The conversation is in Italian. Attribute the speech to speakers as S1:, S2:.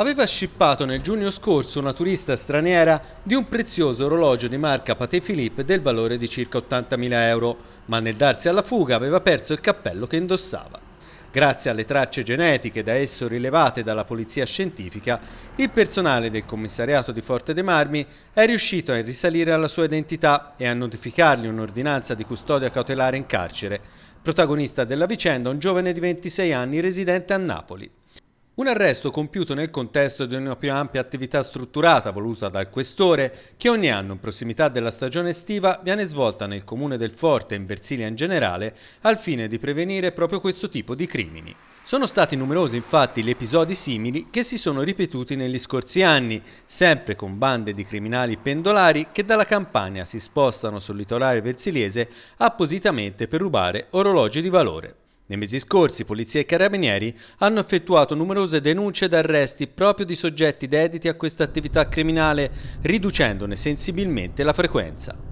S1: aveva scippato nel giugno scorso una turista straniera di un prezioso orologio di marca Paté Philippe del valore di circa 80.000 euro, ma nel darsi alla fuga aveva perso il cappello che indossava. Grazie alle tracce genetiche da esso rilevate dalla polizia scientifica, il personale del commissariato di Forte dei Marmi è riuscito a risalire alla sua identità e a notificargli un'ordinanza di custodia cautelare in carcere. Protagonista della vicenda un giovane di 26 anni residente a Napoli. Un arresto compiuto nel contesto di una più ampia attività strutturata voluta dal questore che ogni anno in prossimità della stagione estiva viene svolta nel comune del Forte e in Versilia in generale al fine di prevenire proprio questo tipo di crimini. Sono stati numerosi infatti gli episodi simili che si sono ripetuti negli scorsi anni, sempre con bande di criminali pendolari che dalla campagna si spostano sul litorale versiliese appositamente per rubare orologi di valore. Nei mesi scorsi polizia e carabinieri hanno effettuato numerose denunce ed arresti proprio di soggetti dediti a questa attività criminale, riducendone sensibilmente la frequenza.